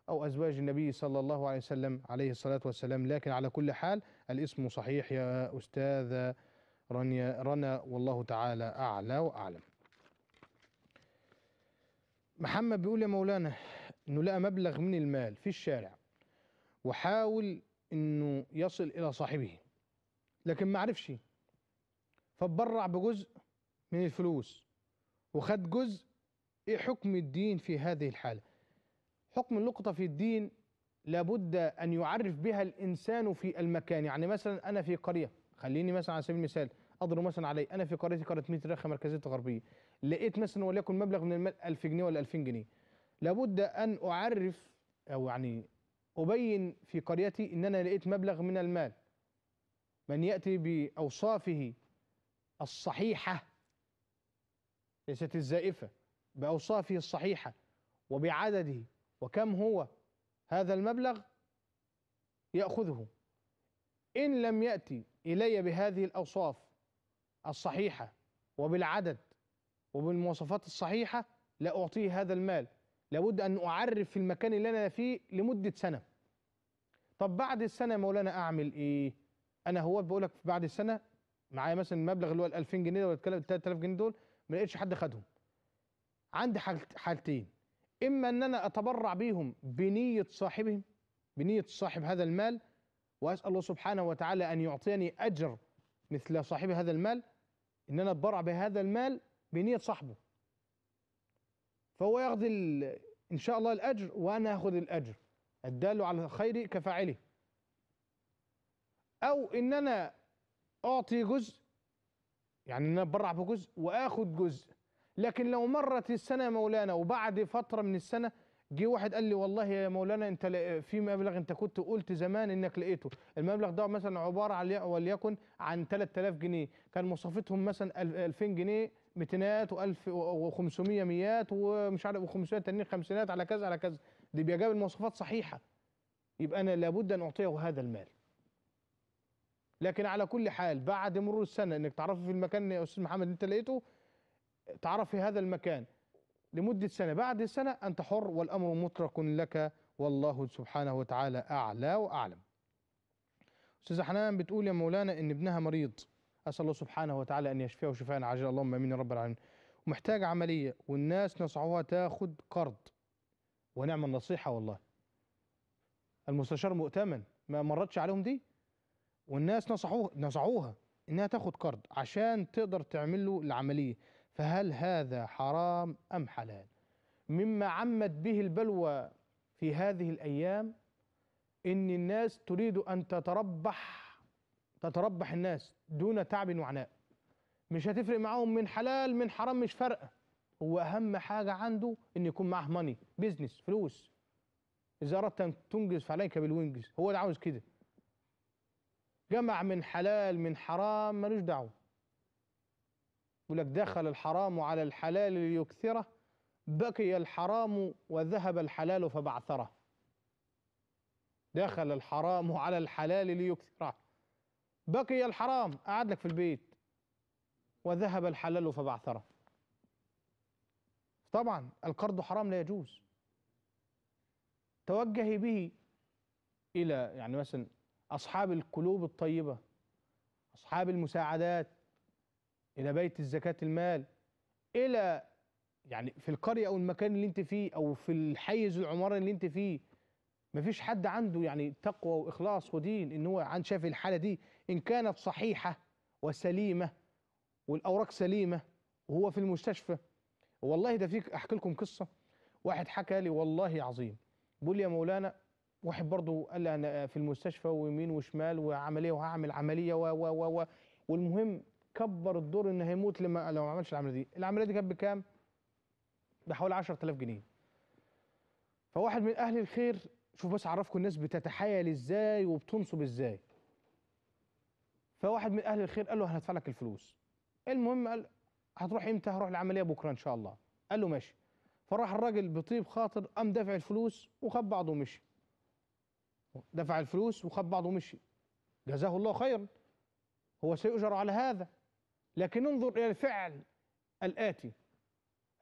أو أزواج النبي صلى الله عليه وسلم عليه الصلاة والسلام لكن على كل حال الاسم صحيح يا أستاذ رنيا رنا والله تعالى أعلى وأعلم محمد بيقول يا مولانا انه لقى مبلغ من المال في الشارع وحاول انه يصل الى صاحبه لكن ما عرفش فتبرع بجزء من الفلوس وخد جزء ايه حكم الدين في هذه الحاله حكم النقطه في الدين لابد ان يعرف بها الانسان في المكان يعني مثلا انا في قريه خليني مثلا على سبيل المثال اضرب مثلا علي انا في قريتي قريه ميترخه مركزيه غربيه لقيت مثلا وليكن مبلغ من المال 1000 جنيه ولا 2000 جنيه لابد ان اعرف او يعني ابين في قريتي ان انا لقيت مبلغ من المال من ياتي باوصافه الصحيحه ليست الزائفة بأوصافه الصحيحة وبعدده وكم هو هذا المبلغ يأخذه إن لم يأتي إلي بهذه الأوصاف الصحيحة وبالعدد وبالمواصفات الصحيحة لا أعطيه هذا المال لابد أن أعرف في المكان اللي أنا فيه لمدة سنة طب بعد السنة مولانا أعمل إيه أنا هو بقولك بعد السنة معايا مثلا المبلغ اللي هو ال 2000 جنيه ولا 3000 جنيه دول ما لقيتش حد خدهم عندي حالتين اما ان انا اتبرع بيهم بنيه صاحبهم بنيه صاحب هذا المال واسال الله سبحانه وتعالى ان يعطيني اجر مثل صاحب هذا المال ان انا اتبرع بهذا المال بنيه صاحبه فهو ياخذ ان شاء الله الاجر وانا اخذ الاجر الدال على الخير كفاعله او ان انا اعطي جزء يعني ان انا اتبرع بجزء واخد جزء لكن لو مرت السنه يا مولانا وبعد فتره من السنه جه واحد قال لي والله يا مولانا انت في مبلغ انت كنت قلت زمان انك لقيته المبلغ ده مثلا عباره عن وليكن عن 3000 جنيه كان مصافتهم مثلا 2000 جنيه متينات و1000 و500 ميات ومش عارف و500 تانيين خمسينات على كذا على كذا دي بيجاب المواصفات صحيحه يبقى انا لابد ان اعطيه هذا المال لكن على كل حال بعد مرور السنه انك تعرفي في المكان يا استاذ محمد انت لقيته تعرفي هذا المكان لمده سنه بعد سنه انت حر والامر مترك لك والله سبحانه وتعالى اعلى واعلم. استاذه حنان بتقول يا مولانا ان ابنها مريض اسال الله سبحانه وتعالى ان يشفيه شفاء عاجلا اللهم امين يا رب العالمين ومحتاج عمليه والناس نصحوها تاخد قرض ونعم النصيحه والله. المستشار مؤتمن ما مرتش عليهم دي؟ والناس نصحوه نصحوها انها تاخد قرض عشان تقدر تعمل له العمليه فهل هذا حرام ام حلال مما عمت به البلوى في هذه الايام ان الناس تريد ان تتربح تتربح الناس دون تعب وعناء مش هتفرق معاهم من حلال من حرام مش فارقه هو اهم حاجه عنده ان يكون معاه ماني بيزنس فلوس اذا اردت ان تنجز فعليك بالوينجز هو اللي عاوز كده جمع من حلال من حرام ملوش دعوه يقول لك دخل الحرام على الحلال ليكثره بقي الحرام وذهب الحلال فبعثره دخل الحرام على الحلال ليكثره بقي الحرام قعد لك في البيت وذهب الحلال فبعثره طبعا القرض حرام لا يجوز توجهي به الى يعني مثلا أصحاب القلوب الطيبة أصحاب المساعدات إلى بيت الزكاة المال إلى يعني في القرية أو المكان اللي أنت فيه أو في الحيز العمارة اللي أنت فيه مفيش حد عنده يعني تقوى وإخلاص ودين إن هو عن شاف الحالة دي إن كانت صحيحة وسليمة والأوراق سليمة وهو في المستشفى والله ده فيك أحكي لكم قصة واحد حكى لي والله عظيم بيقول لي يا مولانا واحد برضه قال لي انا في المستشفى ويمين وشمال وعمليه وهعمل عمليه و و و والمهم كبر الدور ان هيموت لما لو ما عملش العمليه دي العمليه دي كانت بكام بحوالي 10000 جنيه فواحد من اهل الخير شوف بس اعرفكم الناس بتتحايل ازاي وبتنصب ازاي فواحد من اهل الخير قال له هندفع لك الفلوس المهم قال هتروح امتى هروح العمليه بكره ان شاء الله قال له ماشي فراح الراجل بطيب خاطر قام دافع الفلوس وخد بعضه ومشي دفع الفلوس وخد بعضه ومشي جزاه الله خيرا هو سيؤجر على هذا لكن انظر إلى الفعل الآتي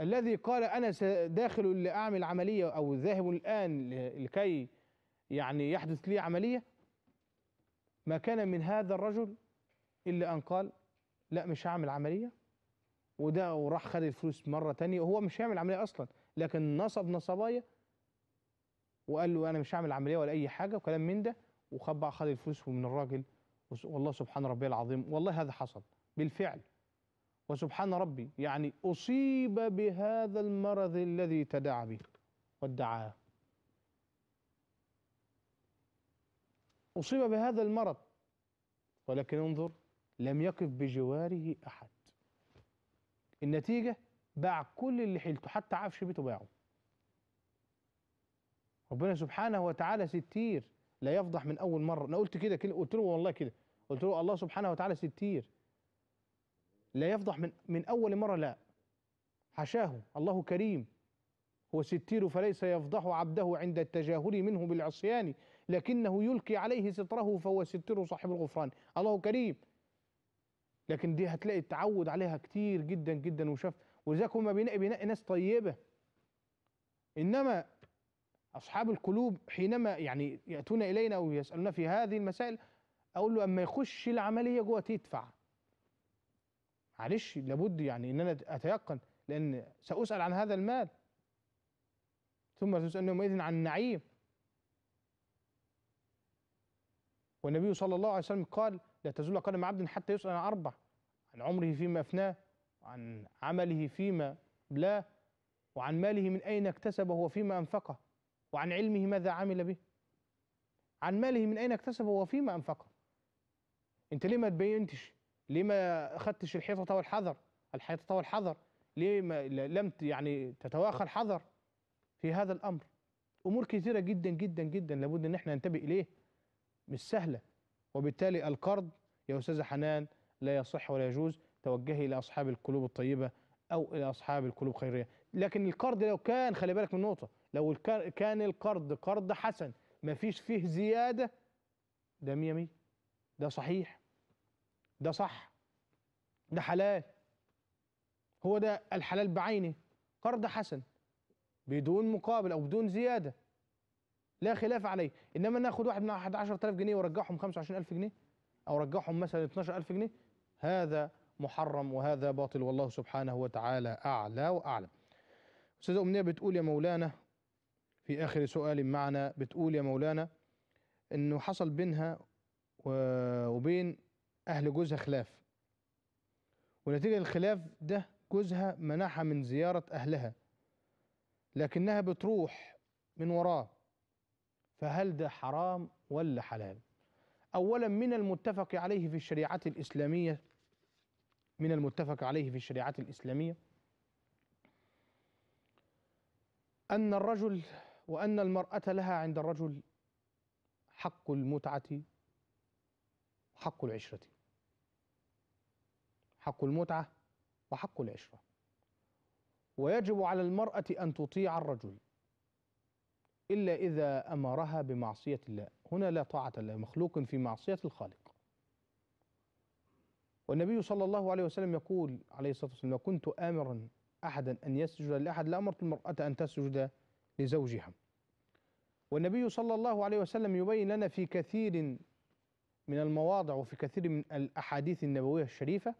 الذي قال أنا داخل لأعمل عملية أو ذاهب الآن لكي يعني يحدث لي عملية ما كان من هذا الرجل إلا أن قال لا مش هعمل عملية وده وراح خد الفلوس مرة تانية وهو مش هيعمل عملية أصلا لكن نصب نصبايه وقال له انا مش هعمل عمليه ولا اي حاجه وكلام من ده بقى خد الفلوس من الراجل والله سبحان ربي العظيم والله هذا حصل بالفعل وسبحان ربي يعني اصيب بهذا المرض الذي تداعى به وادعاه اصيب بهذا المرض ولكن انظر لم يقف بجواره احد النتيجه باع كل اللي حيلته حتى عفش بيته باعه ربنا سبحانه وتعالى ستير لا يفضح من اول مره انا قلت كده قلت له والله كده قلت له الله سبحانه وتعالى ستير لا يفضح من من اول مره لا حشاه الله كريم هو ستير فليس يفضح عبده عند التجاهل منه بالعصيان لكنه يلقي عليه ستره فهو ستر صاحب الغفران الله كريم لكن دي هتلاقي التعود عليها كتير جدا جدا وشاف ولذلك هما بناء بناء ناس طيبه انما أصحاب القلوب حينما يعني يأتون إلينا ويسألون في هذه المسائل أقول له أما يخش العملية جوه تدفع معلش لابد يعني إن أنا أتيقن لأن سأسأل عن هذا المال ثم تسألني يومئذ عن النعيم والنبي صلى الله عليه وسلم قال لا تزول قدم عبد حتى يسأل عن أربع عن عمره فيما أفناه وعن عمله فيما بلاه وعن ماله من أين اكتسبه وفيما أنفقه وعن علمه ماذا عمل به عن ماله من أين اكتسبه وفيما أنفقه أنت ليه ما تبينتش ليه ما أخدتش الحيطة والحذر الحيطة والحذر ليه ما لم يعني تتواخى الحذر في هذا الأمر أمور كثيرة جدا جدا جدا لابد أن احنا ننتبه إليه مش سهلة وبالتالي القرض يا أستاذة حنان لا يصح ولا يجوز توجهي إلى أصحاب القلوب الطيبة أو إلى أصحاب القلوب الخيرية لكن القرض لو كان خلي بالك من نقطة لو كان القرض قرض حسن ما فيش فيه زيادة ده مية مية ده صحيح ده صح ده حلال هو ده الحلال بعينه قرض حسن بدون مقابل أو بدون زيادة لا خلاف عليه إنما ناخد واحد من 11000 جنيه ورجعهم 25000 جنيه أو رجعهم مثلا 12000 جنيه هذا محرم وهذا باطل والله سبحانه وتعالى أعلى وأعلم أستاذة أمنية بتقول يا مولانا في آخر سؤال معنا بتقول يا مولانا إنه حصل بينها وبين أهل جوزها خلاف ونتيجة الخلاف ده جوزها منعها من زيارة أهلها لكنها بتروح من وراه فهل ده حرام ولا حلال أولا من المتفق عليه في الشريعة الإسلامية من المتفق عليه في الشريعة الإسلامية أن الرجل وأن المرأة لها عند الرجل حق المتعة وحق العشرة حق المتعة وحق العشرة ويجب على المرأة أن تطيع الرجل إلا إذا أمرها بمعصية الله هنا لا طاعة لمخلوق في معصية الخالق والنبي صلى الله عليه وسلم يقول عليه الصلاة والسلام لو كنت آمرا أحدا أن يسجد لأحد لأمرت المرأة أن تسجد لزوجها والنبي صلى الله عليه وسلم يبين لنا في كثير من المواضع وفي كثير من الأحاديث النبوية الشريفة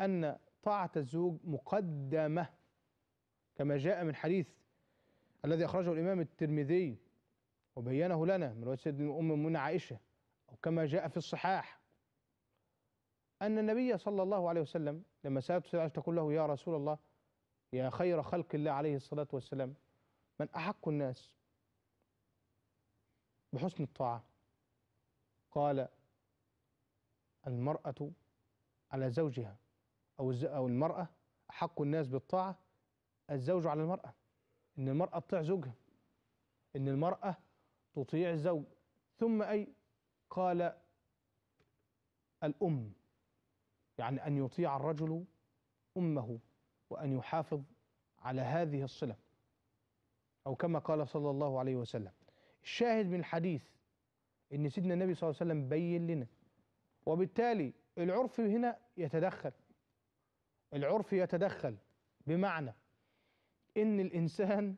أن طاعة الزوج مقدمة كما جاء من حديث الذي أخرجه الإمام الترمذي وبينه لنا من رواية سيدنا أم منى عائشة أو كما جاء في الصحاح أن النبي صلى الله عليه وسلم لما سألته عائشة تقول له يا رسول الله يا خير خلق الله عليه الصلاة والسلام من أحق الناس بحسن الطاعة قال المرأة على زوجها أو أو المرأة أحق الناس بالطاعة الزوج على المرأة إن المرأة تطيع زوجها إن المرأة تطيع الزوج ثم أي قال الأم يعني أن يطيع الرجل أمه وأن يحافظ على هذه الصلة أو كما قال صلى الله عليه وسلم الشاهد من الحديث أن سيدنا النبي صلى الله عليه وسلم بين لنا وبالتالي العرف هنا يتدخل العرف يتدخل بمعنى أن الإنسان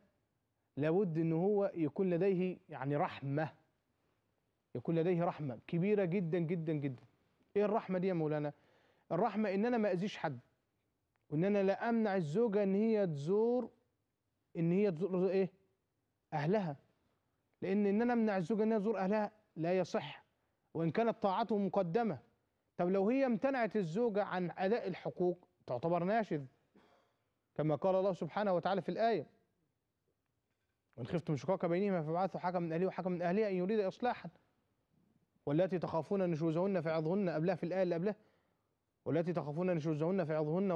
لابد أن هو يكون لديه يعني رحمة يكون لديه رحمة كبيرة جدا جدا جدا إيه الرحمة دي يا مولانا الرحمة إن أنا ما أذيش حد وإن أنا لا أمنع الزوجة إن هي تزور ان هي تزور ايه اهلها لان ان انا امنع الزوجه ان هي تزور اهلها لا يصح وان كانت طاعته مقدمه طب لو هي امتنعت الزوجه عن اداء الحقوق تعتبر ناشذ كما قال الله سبحانه وتعالى في الايه وان خفتم شقاق بينهما فابعثوا حكما من اهله وحكما من اهلها ان يريد اصلاحا واللاتي تخافون نشوزهن فعظهن قبلها في الايه اللي قبلها والتي تخافون نشوزهن فعظهن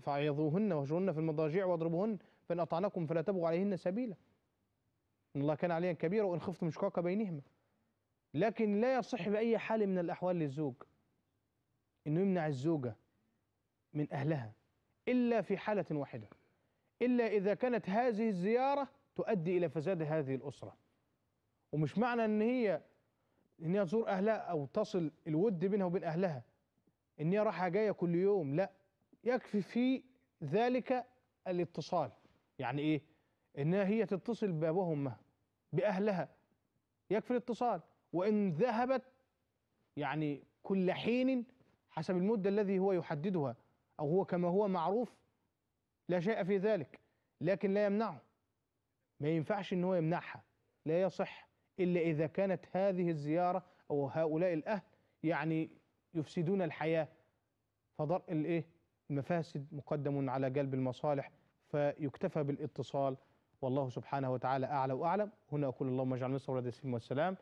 فعظوهن واهجرهن في المضاجع واضربوهن فإن أطعنكم فلا تبغوا عليهن سبيلا إن الله كان عليا كبيرا وإن خفتم شقاق بينهما لكن لا يصح بأي حال من الأحوال للزوج إنه يمنع الزوجة من أهلها إلا في حالة واحدة إلا إذا كانت هذه الزيارة تؤدي إلى فساد هذه الأسرة ومش معنى إن هي إن هي تزور أهلها أو تصل الود بينها وبين أهلها إن هي رايحة جاية كل يوم لا يكفي في ذلك الاتصال يعني ايه انها هي تتصل بابهم وامها باهلها يكفي الاتصال وان ذهبت يعني كل حين حسب المده الذي هو يحددها او هو كما هو معروف لا شيء في ذلك لكن لا يمنعه ما ينفعش ان هو يمنعها لا يصح الا اذا كانت هذه الزياره او هؤلاء الاهل يعني يفسدون الحياه فضر الايه المفاسد مقدم على جلب المصالح فيكتفى بالاتصال والله سبحانه وتعالى أعلى وأعلم هنا أقول اللهم اجعل مصر بلد السلم والسلام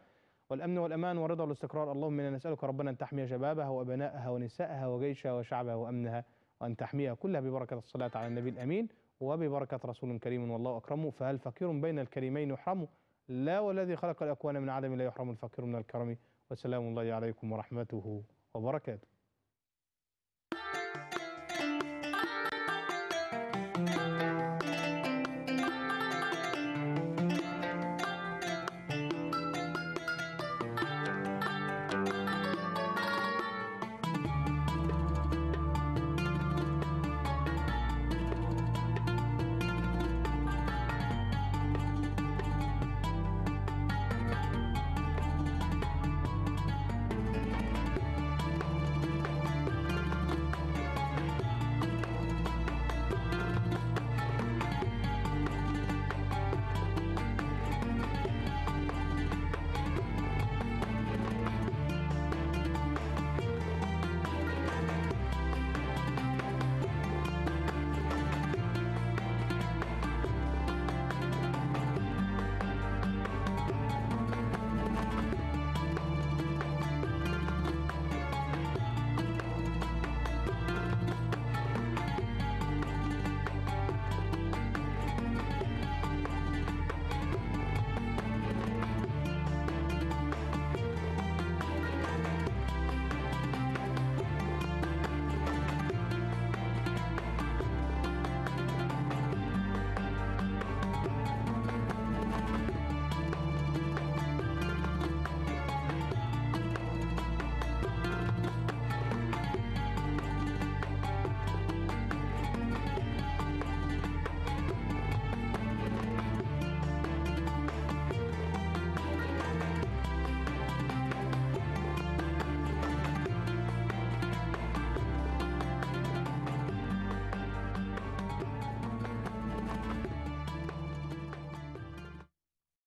والأمن والأمان والرضا والاستقرار اللهم إنا نسألك ربنا أن تحمي شبابها وأبنائها ونسائها وجيشها وشعبها وأمنها وأن تحميها كلها ببركة الصلاة على النبي الأمين وببركة رسول كريم والله أكرمه فهل فقير بين الكريمين يحرم لا والذي خلق الأكوان من عدم لا يحرم الفقير من الكرم وسلام الله عليكم ورحمته وبركاته